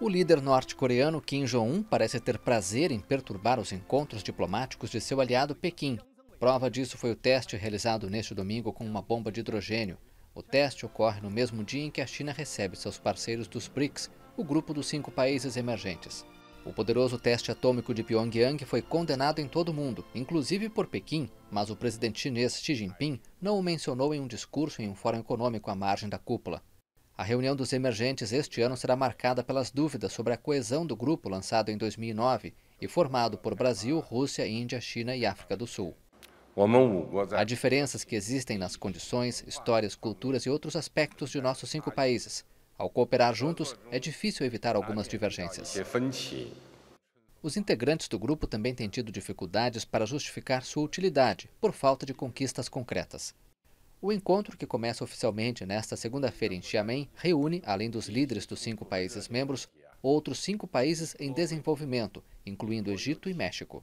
O líder norte-coreano Kim Jong-un parece ter prazer em perturbar os encontros diplomáticos de seu aliado Pequim. Prova disso foi o teste realizado neste domingo com uma bomba de hidrogênio. O teste ocorre no mesmo dia em que a China recebe seus parceiros dos BRICS, o grupo dos cinco países emergentes. O poderoso teste atômico de Pyongyang foi condenado em todo o mundo, inclusive por Pequim, mas o presidente chinês Xi Jinping não o mencionou em um discurso em um fórum econômico à margem da cúpula. A reunião dos emergentes este ano será marcada pelas dúvidas sobre a coesão do grupo lançado em 2009 e formado por Brasil, Rússia, Índia, China e África do Sul. É Há diferenças que existem nas condições, histórias, culturas e outros aspectos de nossos cinco países. Ao cooperar juntos, é difícil evitar algumas divergências. Os integrantes do grupo também têm tido dificuldades para justificar sua utilidade, por falta de conquistas concretas. O encontro, que começa oficialmente nesta segunda-feira em Xiamen, reúne, além dos líderes dos cinco países membros, outros cinco países em desenvolvimento, incluindo Egito e México.